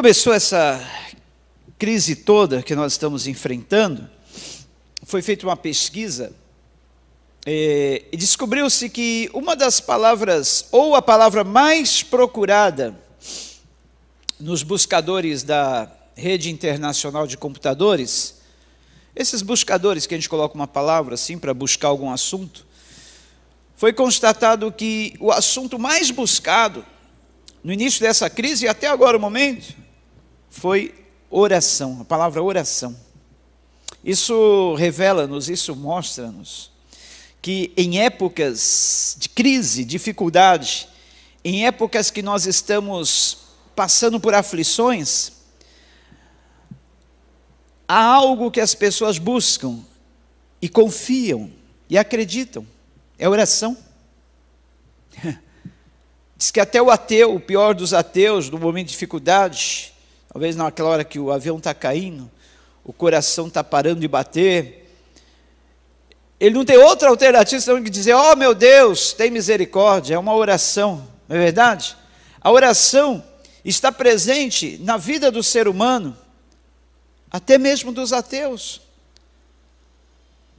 começou essa crise toda que nós estamos enfrentando, foi feita uma pesquisa é, e descobriu-se que uma das palavras, ou a palavra mais procurada nos buscadores da rede internacional de computadores, esses buscadores que a gente coloca uma palavra assim para buscar algum assunto, foi constatado que o assunto mais buscado no início dessa crise e até agora o momento foi oração, a palavra oração. Isso revela-nos, isso mostra-nos que em épocas de crise, dificuldade, em épocas que nós estamos passando por aflições, há algo que as pessoas buscam e confiam e acreditam: é oração. Diz que até o ateu, o pior dos ateus, no momento de dificuldade, Talvez naquela hora que o avião está caindo, o coração está parando de bater. Ele não tem outra alternativa senão que dizer: Oh meu Deus, tem misericórdia. É uma oração, não é verdade? A oração está presente na vida do ser humano, até mesmo dos ateus.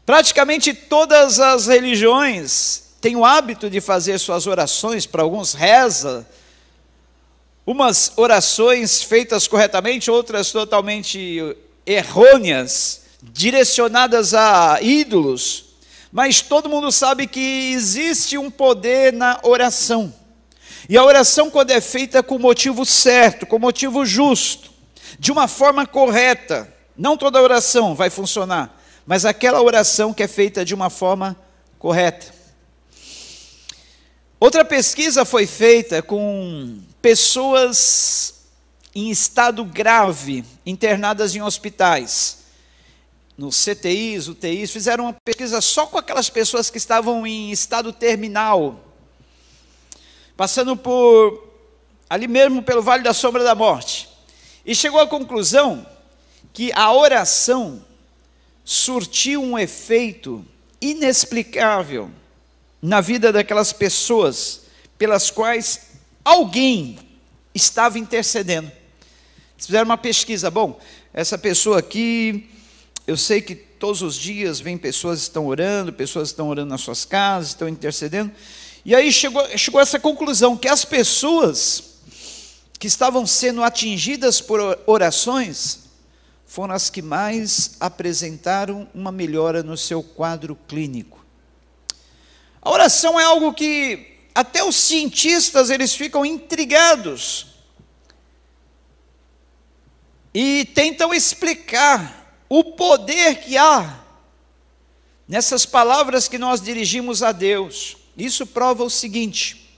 Praticamente todas as religiões têm o hábito de fazer suas orações, para alguns reza, umas orações feitas corretamente, outras totalmente errôneas, direcionadas a ídolos. Mas todo mundo sabe que existe um poder na oração. E a oração, quando é feita com motivo certo, com motivo justo, de uma forma correta, não toda oração vai funcionar, mas aquela oração que é feita de uma forma correta. Outra pesquisa foi feita com pessoas em estado grave, internadas em hospitais, nos CTIs, UTIs, fizeram uma pesquisa só com aquelas pessoas que estavam em estado terminal, passando por ali mesmo pelo vale da sombra da morte. E chegou à conclusão que a oração surtiu um efeito inexplicável na vida daquelas pessoas pelas quais alguém estava intercedendo. Eles fizeram uma pesquisa. Bom, essa pessoa aqui, eu sei que todos os dias vem pessoas estão orando, pessoas estão orando nas suas casas, estão intercedendo. E aí chegou, chegou a essa conclusão que as pessoas que estavam sendo atingidas por orações foram as que mais apresentaram uma melhora no seu quadro clínico. A oração é algo que até os cientistas eles ficam intrigados e tentam explicar o poder que há nessas palavras que nós dirigimos a Deus. Isso prova o seguinte: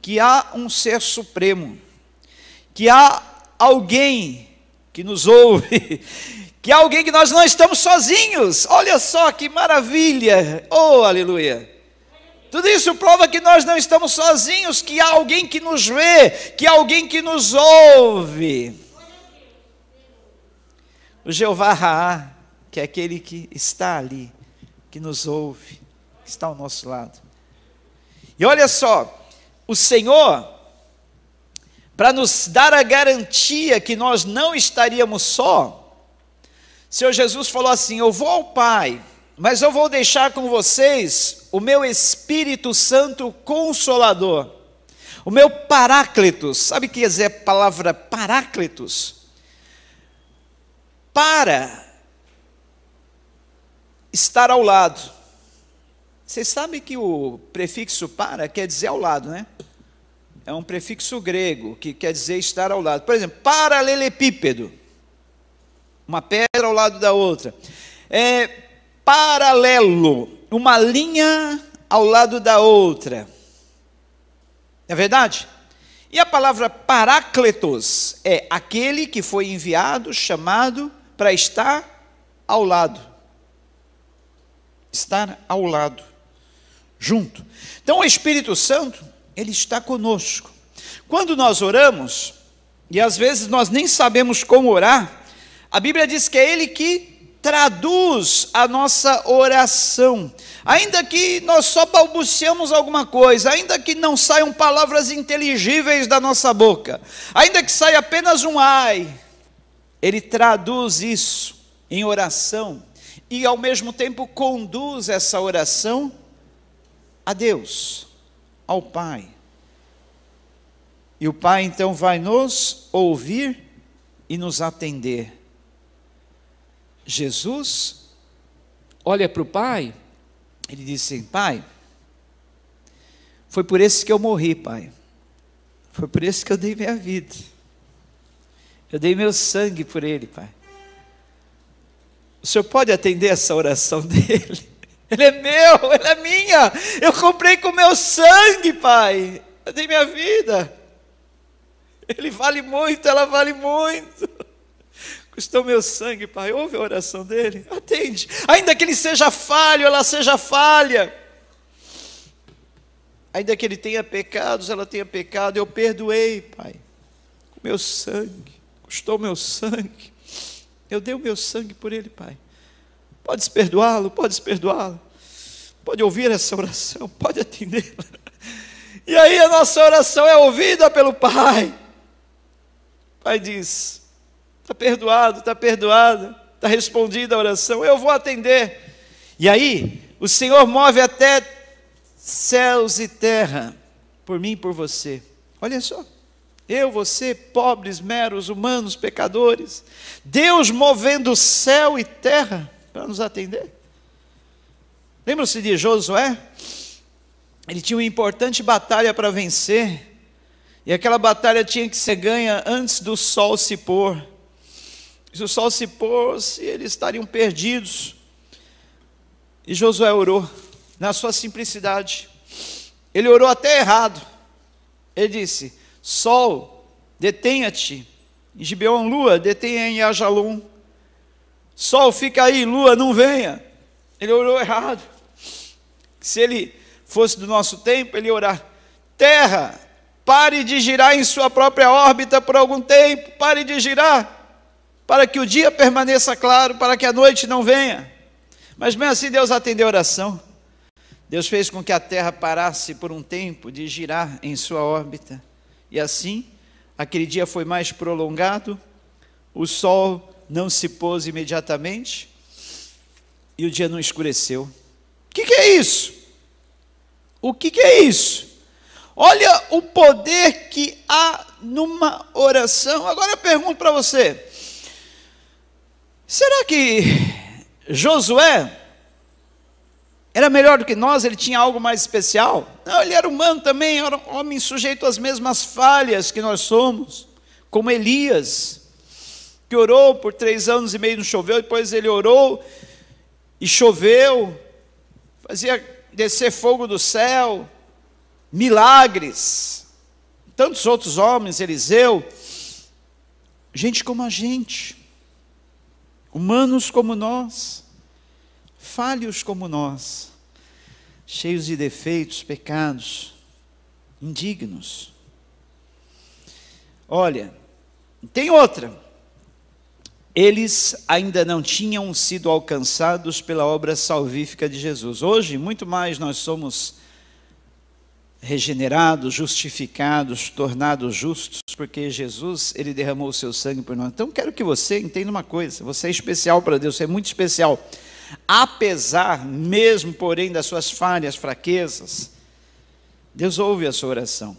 que há um ser supremo, que há alguém que nos ouve, que há alguém que nós não estamos sozinhos. Olha só que maravilha! Oh, aleluia! Tudo isso prova que nós não estamos sozinhos, que há alguém que nos vê, que há alguém que nos ouve. O Jeová Raá, que é aquele que está ali, que nos ouve, que está ao nosso lado. E olha só, o Senhor, para nos dar a garantia que nós não estaríamos só, Senhor Jesus falou assim: Eu vou ao Pai, mas eu vou deixar com vocês o meu Espírito Santo Consolador, o meu Paráclitos, sabe o que é a palavra Paráclitos? Para estar ao lado. Vocês sabem que o prefixo para quer dizer ao lado, né? É um prefixo grego que quer dizer estar ao lado. Por exemplo, paralelepípedo. Uma pedra ao lado da outra. É paralelo uma linha ao lado da outra. É verdade? E a palavra paracletos é aquele que foi enviado, chamado para estar ao lado. Estar ao lado, junto. Então o Espírito Santo, ele está conosco. Quando nós oramos, e às vezes nós nem sabemos como orar, a Bíblia diz que é ele que traduz a nossa oração. Ainda que nós só balbuciamos alguma coisa, ainda que não saiam palavras inteligíveis da nossa boca, ainda que saia apenas um ai, ele traduz isso em oração e ao mesmo tempo conduz essa oração a Deus, ao Pai. E o Pai então vai nos ouvir e nos atender. Jesus olha para o Pai, ele diz assim: Pai, foi por esse que eu morri, Pai. Foi por esse que eu dei minha vida. Eu dei meu sangue por ele, Pai. O Senhor pode atender essa oração dele? Ele é meu, ele é minha. Eu comprei com meu sangue, Pai. Eu dei minha vida. Ele vale muito, ela vale muito custou meu sangue, Pai. Ouve a oração dele, atende. Ainda que ele seja falho, ela seja falha. Ainda que ele tenha pecados, ela tenha pecado, eu perdoei, Pai. Com meu sangue, custou meu sangue. Eu dei o meu sangue por ele, Pai. Pode perdoá-lo, pode perdoá-lo. Pode ouvir essa oração, pode atendê-la. E aí a nossa oração é ouvida pelo Pai. Pai diz: Está perdoado, está perdoado, está respondida a oração, eu vou atender. E aí, o Senhor move até céus e terra, por mim e por você. Olha só. Eu, você, pobres, meros, humanos, pecadores. Deus movendo céu e terra para nos atender. Lembram-se de Josué? Ele tinha uma importante batalha para vencer. E aquela batalha tinha que ser ganha antes do sol se pôr. Se o sol se pôs, eles estariam perdidos. E Josué orou, na sua simplicidade. Ele orou até errado. Ele disse: Sol, detenha-te. Em Gibeon, lua, detenha em Ajalum. Sol, fica aí, lua, não venha. Ele orou errado. Se ele fosse do nosso tempo, ele ia orar: Terra, pare de girar em sua própria órbita por algum tempo, pare de girar para que o dia permaneça claro, para que a noite não venha. Mas mesmo assim Deus atendeu a oração. Deus fez com que a Terra parasse por um tempo de girar em sua órbita. E assim, aquele dia foi mais prolongado, o sol não se pôs imediatamente e o dia não escureceu. O que, que, é isso? O que, que é isso? Olha o poder que há numa oração. Agora eu pergunto para você: Será que Josué era melhor do que nós? Ele tinha algo mais especial? Não, ele era humano também, era um homem sujeito às mesmas falhas que nós somos, como Elias, que orou por três anos e meio, não choveu, depois ele orou e choveu, fazia descer fogo do céu, milagres, tantos outros homens, Eliseu, gente como a gente humanos como nós, falhos como nós, cheios de defeitos, pecados, indignos. Olha, tem outra. Eles ainda não tinham sido alcançados pela obra salvífica de Jesus. Hoje, muito mais nós somos regenerados, justificados, tornados justos, porque Jesus, ele derramou o seu sangue por nós. Então, quero que você entenda uma coisa: você é especial para Deus, você é muito especial. Apesar, mesmo porém, das suas falhas, fraquezas, Deus ouve a sua oração.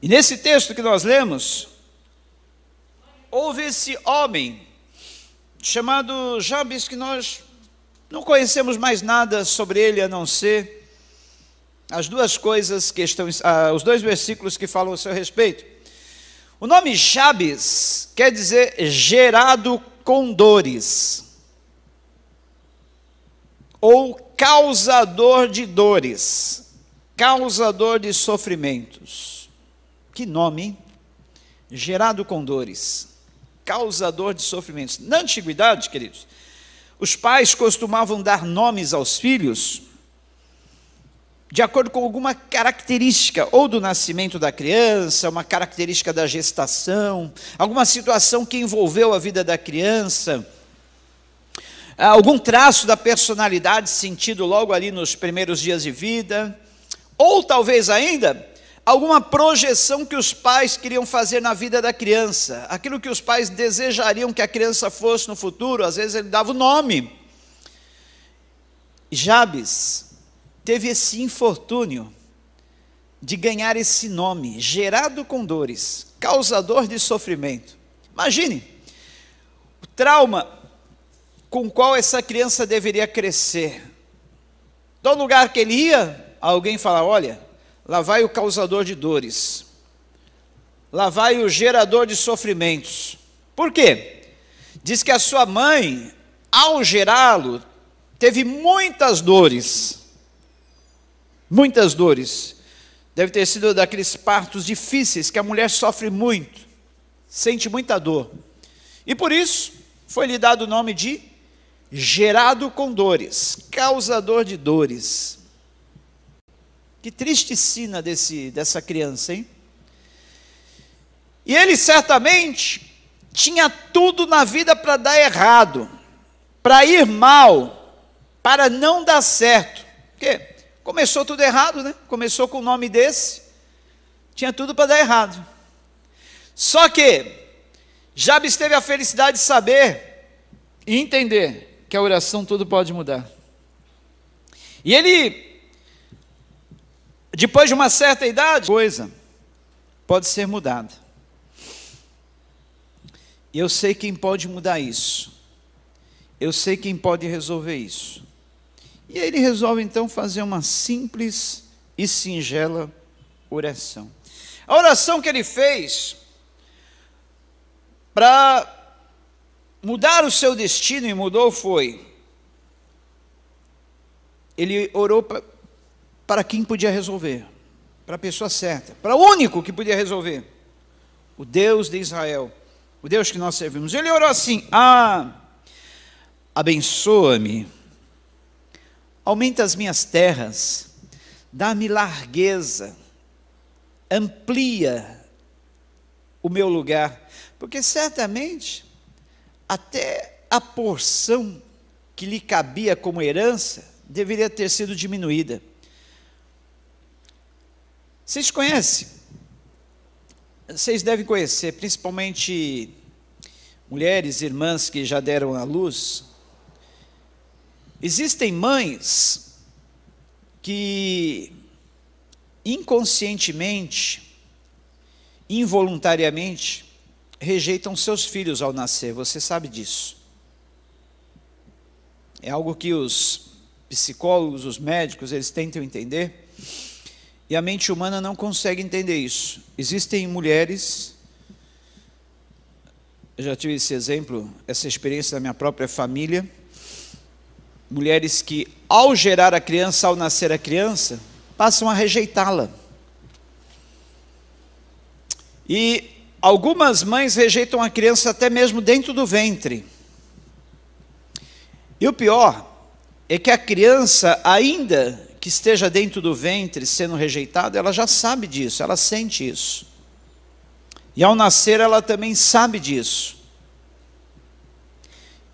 E nesse texto que nós lemos, houve esse homem chamado Jabes, que nós não conhecemos mais nada sobre ele a não ser as duas coisas que estão, ah, os dois versículos que falam a seu respeito. O nome Jabes quer dizer gerado com dores, ou causador de dores, causador de sofrimentos. Que nome, hein? Gerado com dores, causador de sofrimentos. Na antiguidade, queridos, os pais costumavam dar nomes aos filhos de acordo com alguma característica, ou do nascimento da criança, uma característica da gestação, alguma situação que envolveu a vida da criança, ah, algum traço da personalidade sentido logo ali nos primeiros dias de vida, ou talvez ainda alguma projeção que os pais queriam fazer na vida da criança, aquilo que os pais desejariam que a criança fosse no futuro, às vezes ele dava o nome. Jabes teve esse infortúnio de ganhar esse nome, gerado com dores, causador de sofrimento. Imagine o trauma com o qual essa criança deveria crescer. Todo lugar que ele ia, alguém fala: Olha, lá vai o causador de dores, lá vai o gerador de sofrimentos. Por quê? Diz que a sua mãe, ao gerá-lo, teve muitas dores muitas dores. Deve ter sido daqueles partos difíceis que a mulher sofre muito, sente muita dor. E por isso foi lhe dado o nome de gerado com dores, causador de dores. Que triste sina desse, dessa criança, hein? E ele certamente tinha tudo na vida para dar errado, para ir mal, para não dar certo. Por quê? Começou tudo errado, né? Começou com o nome desse. Tinha tudo para dar errado. Só que Jabes teve a felicidade de saber e entender que a oração tudo pode mudar. E ele, depois de uma certa idade, coisa pode ser mudada. E eu sei quem pode mudar isso. Eu sei quem pode resolver isso. E aí ele resolve então fazer uma simples e singela oração. A oração que ele fez para mudar o seu destino e mudou foi ele orou para quem podia resolver, para a pessoa certa, para o único que podia resolver, o Deus de Israel, o Deus que nós servimos. Ele orou assim: "Ah, abençoa-me Aumenta as minhas terras, dá-me largueza, amplia o meu lugar, porque certamente até a porção que lhe cabia como herança deveria ter sido diminuída. Vocês conhecem? Vocês devem conhecer, principalmente mulheres, irmãs que já deram à luz, Existem mães que inconscientemente, involuntariamente, rejeitam seus filhos ao nascer, você sabe disso. É algo que os psicólogos, os médicos, eles tentam entender, e a mente humana não consegue entender isso. Existem mulheres, eu já tive esse exemplo, essa experiência da minha própria família, mulheres que, ao gerar a criança, ao nascer a criança, passam a rejeitá-la. E algumas mães rejeitam a criança até mesmo dentro do ventre. E o pior é que a criança, ainda que esteja dentro do ventre sendo rejeitada, ela já sabe disso, ela sente isso. E ao nascer, ela também sabe disso.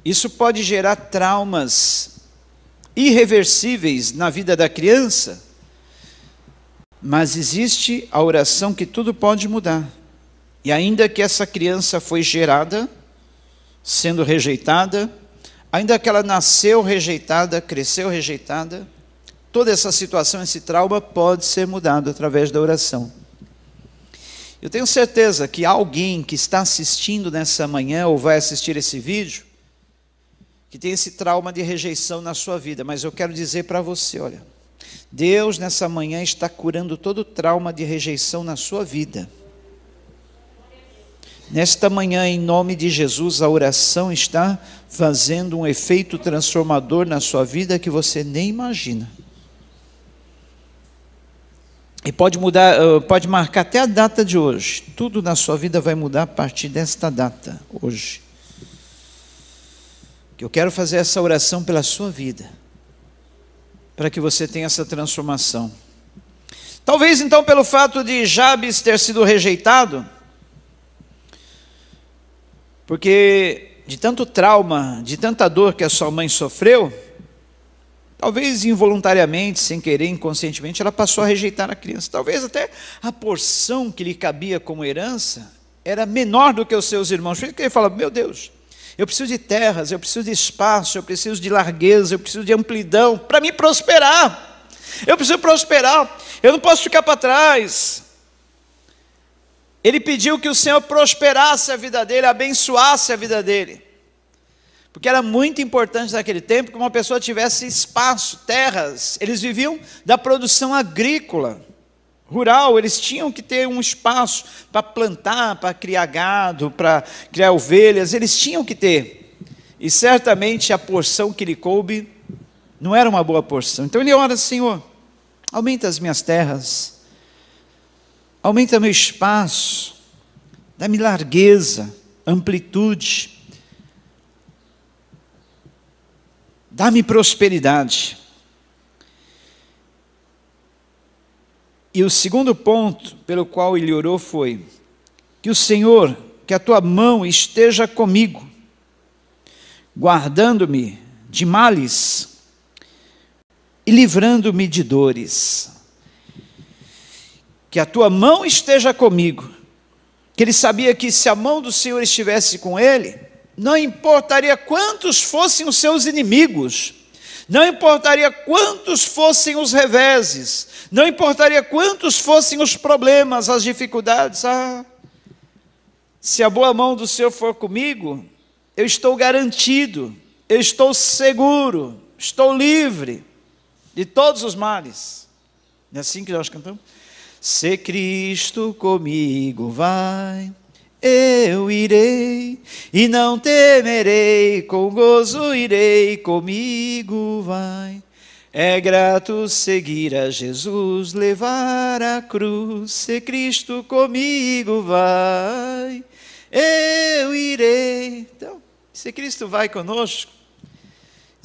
Isso pode gerar traumas irreversíveis na vida da criança, mas existe a oração que tudo pode mudar. E ainda que essa criança foi gerada, sendo rejeitada, ainda que ela nasceu rejeitada, cresceu rejeitada, toda essa situação, esse trauma pode ser mudado através da oração. Eu tenho certeza que alguém que está assistindo nessa manhã ou vai assistir esse vídeo que tem esse trauma de rejeição na sua vida, mas eu quero dizer para você, olha, Deus nessa manhã está curando todo trauma de rejeição na sua vida. Nesta manhã, em nome de Jesus, a oração está fazendo um efeito transformador na sua vida que você nem imagina. E pode mudar, eh, pode marcar até a data de hoje. Tudo na sua vida vai mudar a partir desta data, hoje que eu quero fazer essa oração pela sua vida, para que você tenha essa transformação. Talvez então pelo fato de Jabes ter sido rejeitado, porque de tanto trauma, de tanta dor que a sua mãe sofreu, talvez involuntariamente, sem querer, inconscientemente, ela passou a rejeitar a criança. Talvez até a porção que lhe cabia como herança era menor do que os seus irmãos. Por isso que ele fala: Meu Deus, eu preciso de terras, eu preciso de espaço, eu preciso de largueza, eu preciso de amplidão para me prosperar. Eu preciso prosperar, eu não posso ficar para trás. Ele pediu que o Senhor prosperasse a vida dele, abençoasse a vida dele. Porque era muito importante naquele tempo que uma pessoa tivesse espaço, terras. Eles viviam da produção agrícola rural, eles tinham que ter um espaço para plantar, para criar gado, para criar ovelhas, eles tinham que ter. E certamente a porção que lhe coube não era uma boa porção. Então ele ora, Senhor, aumenta as minhas terras, aumenta meu espaço, dá-me largueza, amplitude, dá-me prosperidade. E o segundo ponto pelo qual ele orou foi: Que o Senhor, que a tua mão esteja comigo, guardando-me de males e livrando-me de dores. Que a tua mão esteja comigo. Que ele sabia que se a mão do Senhor estivesse com ele, não importaria quantos fossem os seus inimigos, não importaria quantos fossem os reveses, não importaria quantos fossem os problemas, as dificuldades, ah, se a boa mão do Senhor for comigo, eu estou garantido, eu estou seguro, estou livre de todos os males. É assim que nós cantamos? Se Cristo comigo vai eu irei e não temerei, com gozo irei, comigo vai. É grato seguir a Jesus, levar a cruz, se Cristo comigo vai, eu irei. Então, se Cristo vai conosco,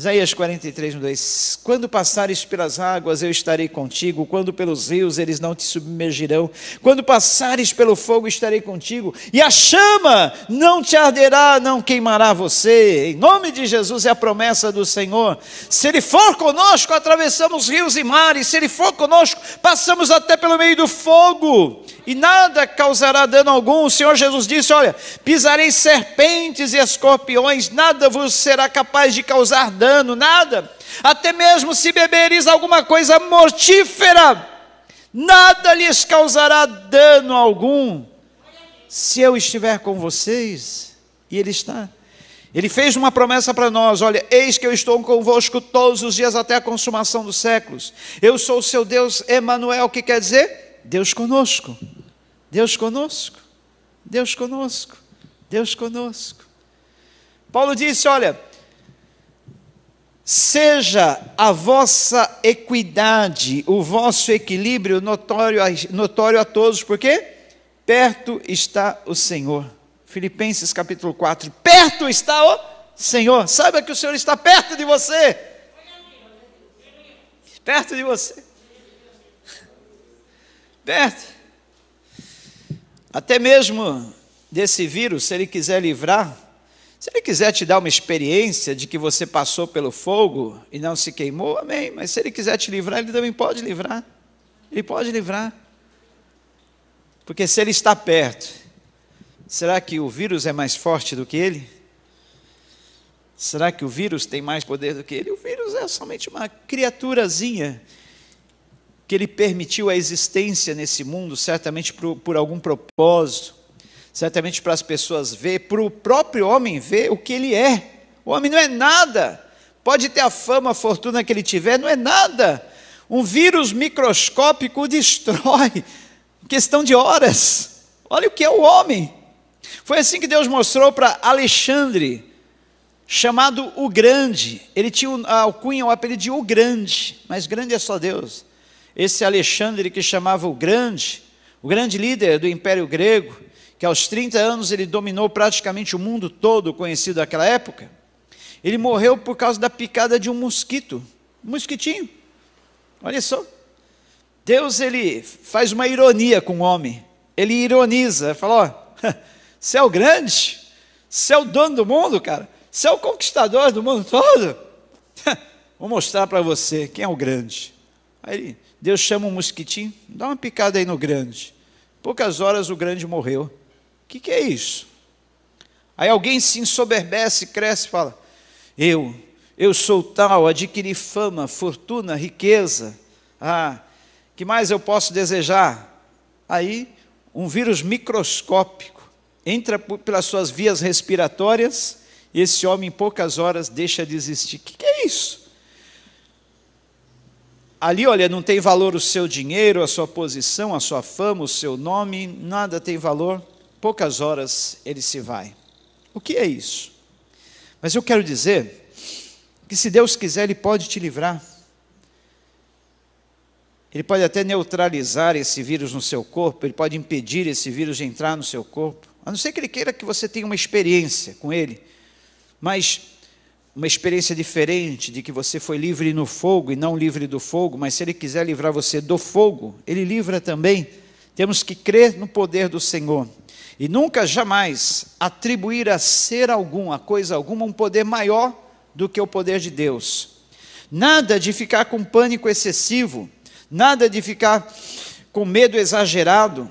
Isaías 43, 2: Quando passares pelas águas, eu estarei contigo, quando pelos rios, eles não te submergirão, quando passares pelo fogo, estarei contigo, e a chama não te arderá, não queimará você. Em nome de Jesus é a promessa do Senhor. Se Ele for conosco, atravessamos rios e mares, se Ele for conosco, passamos até pelo meio do fogo, e nada causará dano algum. O Senhor Jesus disse: Olha, pisareis serpentes e escorpiões, nada vos será capaz de causar dano, nada. Até mesmo se beberes alguma coisa mortífera, nada lhes causará dano algum. Se eu estiver com vocês, e Ele está. Ele fez uma promessa para nós: olha, eis que eu estou convosco todos os dias até a consumação dos séculos. Eu sou o seu Deus, Emanuel, que quer dizer? Deus conosco, Deus conosco, Deus conosco, Deus conosco. Paulo disse: Olha, seja a vossa equidade, o vosso equilíbrio notório a, notório a todos, porque perto está o Senhor. Filipenses capítulo 4: Perto está o Senhor, saiba que o Senhor está perto de você. Perto de você. Perto. Até mesmo desse vírus, se ele quiser livrar, se ele quiser te dar uma experiência de que você passou pelo fogo e não se queimou, amém. Mas se ele quiser te livrar, ele também pode livrar. Ele pode livrar. Porque se ele está perto, será que o vírus é mais forte do que ele? Será que o vírus tem mais poder do que ele? O vírus é somente uma criaturazinha que Ele permitiu a existência nesse mundo, certamente por, por algum propósito, certamente para as pessoas ver, para o próprio homem ver o que ele é. O homem não é nada. Pode ter a fama, a fortuna que ele tiver, não é nada. Um vírus microscópico o destrói em questão de horas. Olha o que é o homem. Foi assim que Deus mostrou para Alexandre, chamado o Grande. Ele tinha a alcunha, o apelido de o Grande, mas grande é só Deus. Esse Alexandre que chamava o Grande, o grande líder do Império Grego, que aos 30 anos ele dominou praticamente o mundo todo conhecido naquela época, ele morreu por causa da picada de um mosquito, um mosquitinho. Olha só. Deus ele faz uma ironia com o homem. Ele ironiza, fala: "Ó, você é o grande, você é o dono do mundo, cara. Você é o conquistador do mundo todo. Vou mostrar para você quem é o grande." Aí Deus chama um mosquitinho, dá uma picada aí no grande. Poucas horas o grande morreu. O que, que é isso? Aí alguém se ensoberbece, cresce e fala: Eu, eu sou tal, adquiri fama, fortuna, riqueza. Ah, que mais eu posso desejar? Aí um vírus microscópico entra pelas suas vias respiratórias e esse homem em poucas horas deixa de existir. O que, que é isso? Ali, olha, não tem valor o seu dinheiro, a sua posição, a sua fama, o seu nome, nada tem valor. Poucas horas ele se vai. O que é isso? Mas eu quero dizer que se Deus quiser, Ele pode te livrar. Ele pode até neutralizar esse vírus no seu corpo, ele pode impedir esse vírus de entrar no seu corpo. A não ser que ele queira que você tenha uma experiência com ele. Mas uma experiência diferente de que você foi livre no fogo e não livre do fogo, mas se Ele quiser livrar você do fogo, Ele livra também. Temos que crer no poder do Senhor e nunca jamais atribuir a ser algum, a coisa alguma, um poder maior do que o poder de Deus. Nada de ficar com pânico excessivo, nada de ficar com medo exagerado.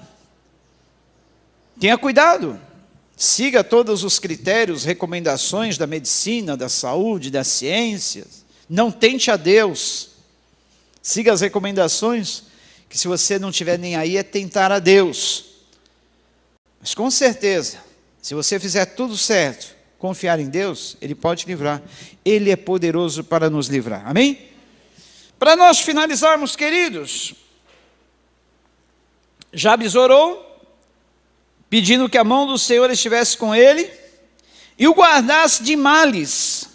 Tenha cuidado, siga todos os critérios, recomendações da medicina, da saúde, das ciências. Não tente a Deus. Siga as recomendações, que se você não tiver nem aí, é tentar a Deus. Mas com certeza, se você fizer tudo certo, confiar em Deus, Ele pode livrar. Ele é poderoso para nos livrar. Amém? Para nós finalizarmos, queridos, Jabes orou, pedindo que a mão do Senhor estivesse com ele e o guardasse de males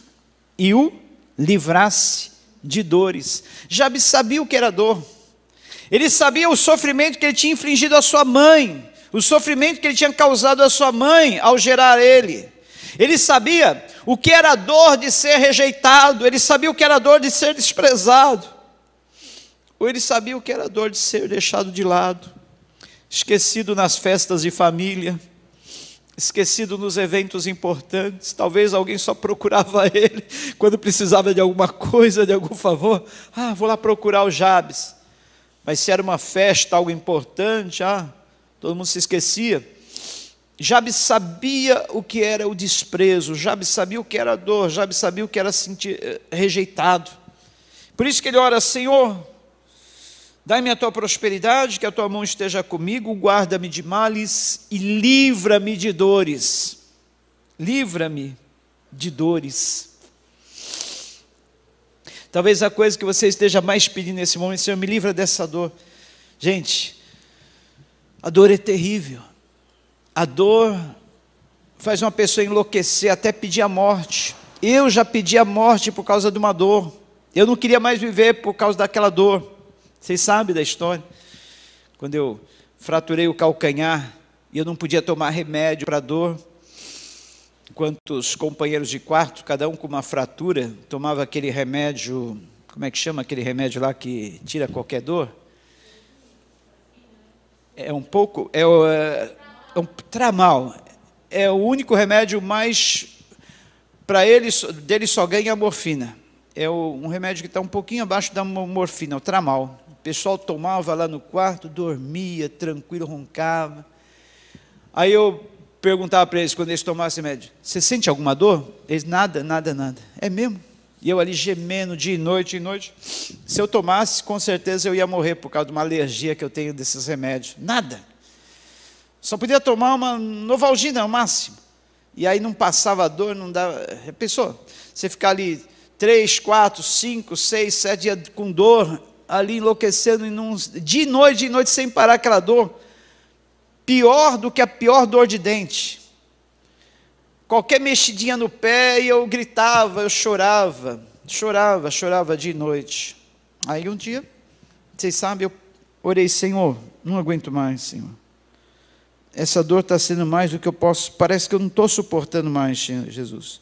e o livrasse de dores. Jabes sabia o que era dor. Ele sabia o sofrimento que ele tinha infligido à sua mãe, o sofrimento que ele tinha causado à sua mãe ao gerar ele. Ele sabia o que era a dor de ser rejeitado, ele sabia o que era a dor de ser desprezado, ou ele sabia o que era a dor de ser deixado de lado esquecido nas festas de família, esquecido nos eventos importantes. Talvez alguém só procurava ele quando precisava de alguma coisa, de algum favor. Ah, vou lá procurar o Jabes. Mas se era uma festa, algo importante, ah, todo mundo se esquecia. Jabes sabia o que era o desprezo, Jabes sabia o que era a dor, Jabes sabia o que era sentir eh, rejeitado. Por isso que ele ora, Senhor, Dai-me a tua prosperidade, que a tua mão esteja comigo, guarda-me de males e livra-me de dores. Livra-me de dores. Talvez a coisa que você esteja mais pedindo nesse momento, Senhor, me livra dessa dor. Gente, a dor é terrível. A dor faz uma pessoa enlouquecer, até pedir a morte. Eu já pedi a morte por causa de uma dor. Eu não queria mais viver por causa daquela dor. Vocês sabem da história? Quando eu fraturei o calcanhar e eu não podia tomar remédio para dor, enquanto os companheiros de quarto, cada um com uma fratura, tomava aquele remédio, como é que chama aquele remédio lá que tira qualquer dor? É um pouco, é, o, é um tramal. É o único remédio mais para ele, dele só ganha a morfina. É um remédio que está um pouquinho abaixo da morfina, o tramal pessoal tomava lá no quarto, dormia tranquilo, roncava. Aí eu perguntava para eles, quando eles tomassem remédio, você sente alguma dor? Eles, nada, nada, nada. É mesmo? E eu ali gemendo dia e noite, e noite. Se eu tomasse, com certeza eu ia morrer por causa de uma alergia que eu tenho desses remédios. Nada. Só podia tomar uma novalgina, ao máximo. E aí não passava dor, não dava. Eh, Pessoa, você ficar ali três, quatro, cinco, seis, sete dias com dor, ali enlouquecendo de noite, de noite, sem parar aquela dor, pior do que a pior dor de dente. Qualquer mexidinha no pé, e eu gritava, eu chorava, chorava, chorava de noite. Aí um dia, vocês sabem, eu orei, Senhor, não aguento mais, Senhor. Essa dor está sendo mais do que eu posso, parece que eu não estou suportando mais, Jesus.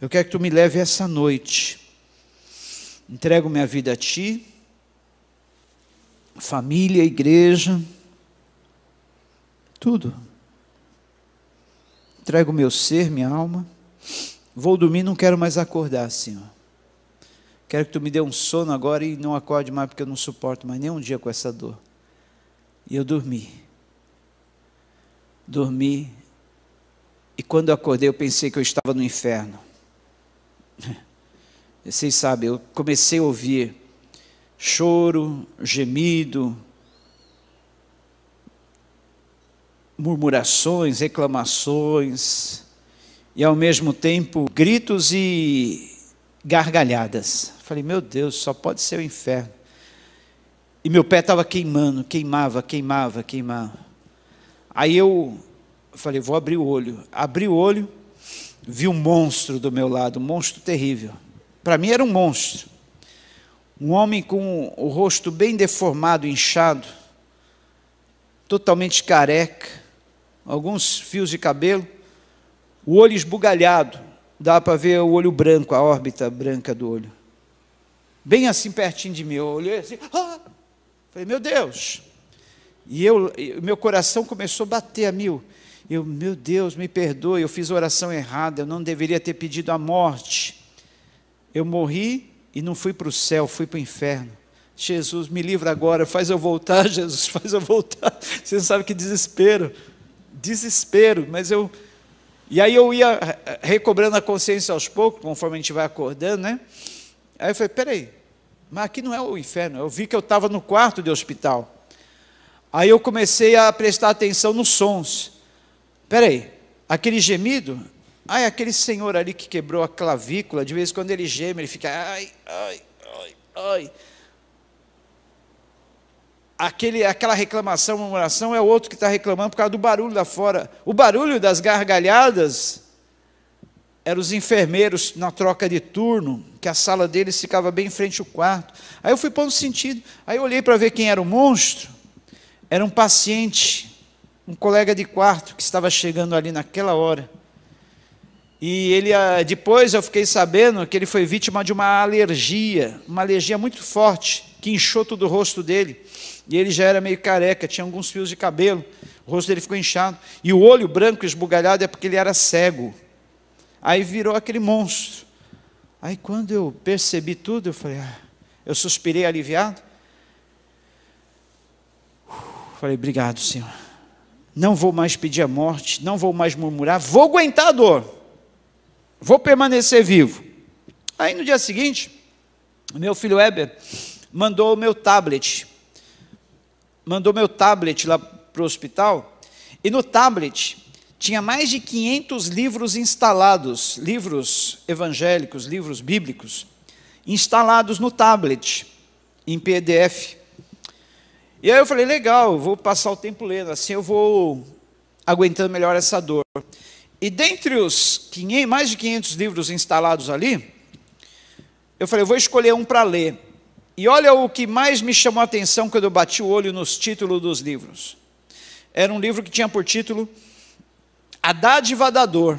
Eu quero que tu me leve essa noite. Entrego minha vida a ti, família, igreja, tudo. Entrego meu ser, minha alma. Vou dormir, não quero mais acordar, Senhor. Quero que tu me dê um sono agora e não acorde mais, porque eu não suporto mais nenhum dia com essa dor. E eu dormi. Dormi. E quando eu acordei, eu pensei que eu estava no inferno. Vocês sabem, eu comecei a ouvir choro, gemido, murmurações, reclamações e ao mesmo tempo gritos e gargalhadas. Falei, meu Deus, só pode ser o inferno. E meu pé estava queimando, queimava, queimava, queimava. Aí eu falei, vou abrir o olho. Abri o olho, vi um monstro do meu lado, um monstro terrível. Para mim era um monstro. Um homem com o rosto bem deformado, inchado, totalmente careca, alguns fios de cabelo, o olho esbugalhado, dá para ver o olho branco, a órbita branca do olho. Bem assim pertinho de mim, eu olhei assim, ah! falei, meu Deus. E eu, meu coração começou a bater a mil. Eu, meu Deus, me perdoe, eu fiz a oração errada, eu não deveria ter pedido a morte. Eu morri e não fui para o céu, fui para o inferno. Jesus, me livra agora, faz eu voltar, Jesus, faz eu voltar. Você sabe que desespero, desespero, mas eu. E aí eu ia eh, eh, recobrando a consciência aos poucos, conforme a gente vai acordando, né? Aí eu falei: peraí, mas aqui não é o inferno. Eu vi que eu estava no quarto de hospital. Aí eu comecei a prestar atenção nos sons. Peraí, aquele gemido Ai, aquele senhor ali que quebrou a clavícula, de vez em quando ele geme, ele fica, ai, ai, ai, ai. Aquele, aquela reclamação, murmuração, é o outro que está reclamando por causa do barulho lá fora. O barulho das gargalhadas eram os enfermeiros na troca de turno, que a sala deles ficava bem em frente ao quarto. Aí eu fui pondo sentido. Aí eu olhei para ver quem era o monstro. Era um paciente, um colega de quarto que estava chegando ali naquela hora. E ele ah, depois eu fiquei sabendo que ele foi vítima de uma alergia, uma alergia muito forte, que inchou todo o rosto dele. E ele já era meio careca, tinha alguns fios de cabelo, o rosto dele ficou inchado. E o olho branco esbugalhado é porque ele era cego. Aí virou aquele monstro. Aí quando eu percebi tudo, eu falei, ah, eu suspirei aliviado. Uh, falei, obrigado, Senhor. Não vou mais pedir a morte, não vou mais murmurar, vou aguentar a dor vou permanecer vivo. Aí no dia seguinte, meu filho Weber mandou o meu tablet, mandou meu tablet lá para o hospital, e no tablet tinha mais de 500 livros instalados, livros evangélicos, livros bíblicos, instalados no tablet, em PDF. E aí eu falei, legal, vou passar o tempo lendo, assim eu vou aguentando melhor essa dor. E dentre os 500, mais de 500 livros instalados ali, eu falei, eu vou escolher um para ler. E olha o que mais me chamou a atenção quando eu bati o olho nos títulos dos livros. Era um livro que tinha por título A Dádiva da Dor.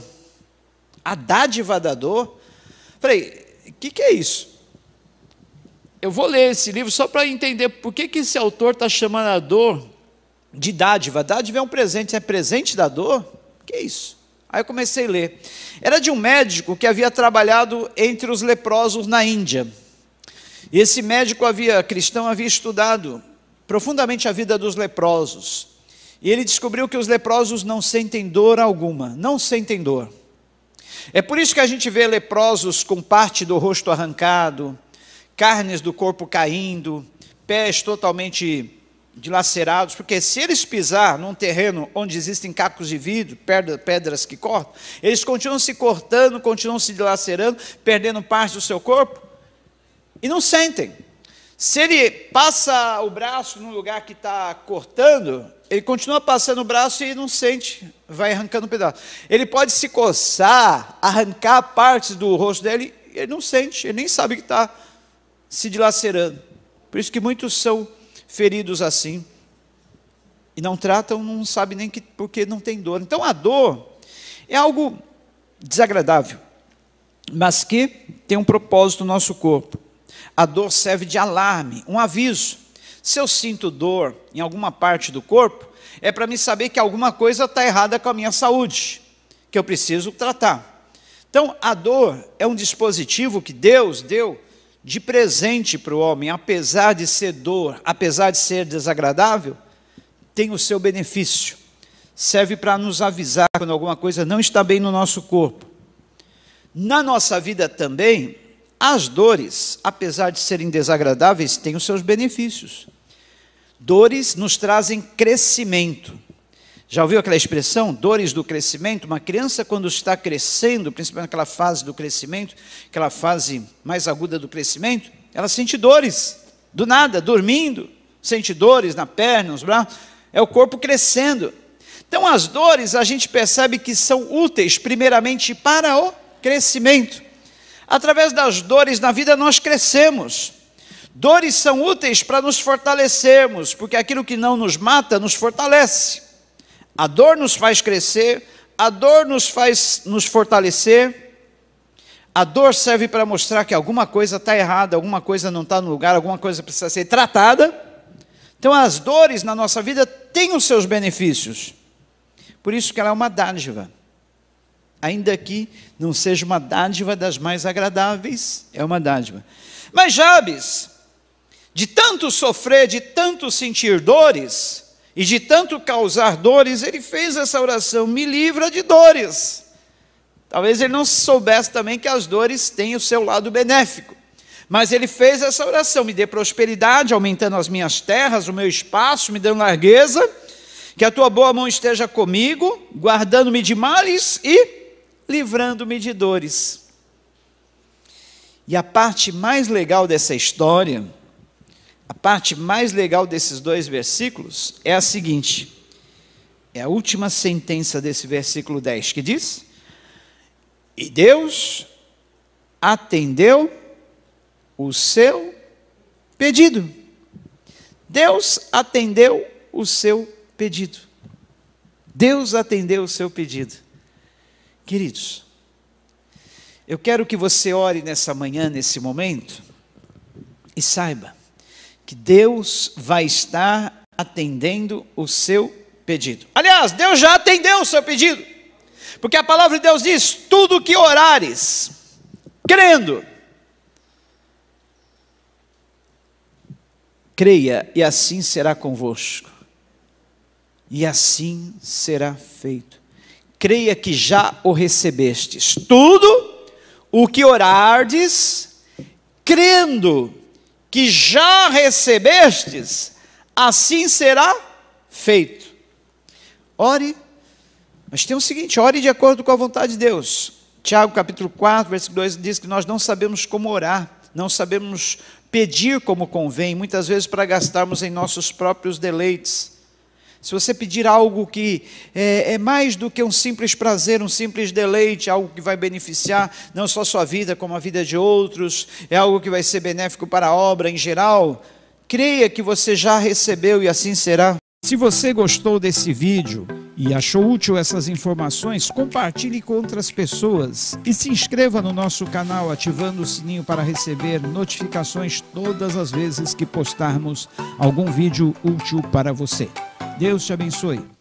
A Dádiva da Dor? Falei, o que, que é isso? Eu vou ler esse livro só para entender por que, que esse autor está chamando a dor de dádiva. Dádiva é um presente, é presente da dor? O que é isso? Aí eu comecei a ler. Era de um médico que havia trabalhado entre os leprosos na Índia. E esse médico havia cristão havia estudado profundamente a vida dos leprosos. E ele descobriu que os leprosos não sentem dor alguma, não sentem dor. É por isso que a gente vê leprosos com parte do rosto arrancado, carnes do corpo caindo, pés totalmente dilacerados, porque se eles pisar num terreno onde existem cacos de vidro, pedras que cortam, eles continuam se cortando, continuam se dilacerando, perdendo parte do seu corpo e não sentem. Se ele passa o braço num lugar que está cortando, ele continua passando o braço e não sente, vai arrancando um pedaço. Ele pode se coçar, arrancar partes do rosto dele, ele não sente, ele nem sabe que está se dilacerando. Por isso que muitos são feridos assim. E não tratam, não sabe nem que, porque não tem dor. Então a dor é algo desagradável, mas que tem um propósito no nosso corpo. A dor serve de alarme, um aviso. Se eu sinto dor em alguma parte do corpo, é para me saber que alguma coisa está errada com a minha saúde, que eu preciso tratar. Então, a dor é um dispositivo que Deus deu de presente para o homem, apesar de ser dor, apesar de ser desagradável, tem o seu benefício. Serve para nos avisar quando alguma coisa não está bem no nosso corpo. Na nossa vida também, as dores, apesar de serem desagradáveis, têm os seus benefícios. Dores nos trazem crescimento. Já ouviu aquela expressão, dores do crescimento? Uma criança, quando está crescendo, principalmente naquela fase do crescimento, aquela fase mais aguda do crescimento, ela sente dores, do nada, dormindo, sente dores na perna, nos braços, é o corpo crescendo. Então, as dores a gente percebe que são úteis, primeiramente, para o crescimento. Através das dores na vida, nós crescemos. Dores são úteis para nos fortalecermos, porque aquilo que não nos mata nos fortalece. A dor nos faz crescer, a dor nos faz nos fortalecer. A dor serve para mostrar que alguma coisa está errada, alguma coisa não está no lugar, alguma coisa precisa ser tratada. Então, as dores na nossa vida têm os seus benefícios. Por isso que ela é uma dádiva. Ainda que não seja uma dádiva das mais agradáveis, é uma dádiva. Mas Jabes, de tanto sofrer, de tanto sentir dores, e de tanto causar dores, ele fez essa oração: me livra de dores. Talvez ele não soubesse também que as dores têm o seu lado benéfico. Mas ele fez essa oração: me dê prosperidade, aumentando as minhas terras, o meu espaço, me dando largueza, que a tua boa mão esteja comigo, guardando-me de males e livrando-me de dores. E a parte mais legal dessa história a parte mais legal desses dois versículos é a seguinte: é a última sentença desse versículo 10 que diz: E Deus atendeu o seu pedido. Deus atendeu o seu pedido. Deus atendeu o seu pedido. Queridos, eu quero que você ore nessa manhã, nesse momento, e saiba que Deus vai estar atendendo o seu pedido. Aliás, Deus já atendeu o seu pedido, porque a palavra de Deus diz: tudo que orares, crendo, creia, e assim será convosco, e assim será feito. Creia que já o recebestes. Tudo o que orardes, crendo, que já recebestes, assim será feito. Ore, mas tem o seguinte: ore de acordo com a vontade de Deus. Tiago capítulo 4, versículo 2 diz que nós não sabemos como orar, não sabemos pedir como convém, muitas vezes para gastarmos em nossos próprios deleites. Se você pedir algo que é, é, mais do que um simples prazer, um simples deleite, algo que vai beneficiar não só sua vida, como a vida de outros, é algo que vai ser benéfico para a obra em geral, creia que você já recebeu e assim será. Se você gostou desse vídeo e achou útil essas informações, compartilhe com outras pessoas e se inscreva no nosso canal ativando o sininho para receber notificações todas as vezes que postarmos algum vídeo útil para você. Deus te abençoe.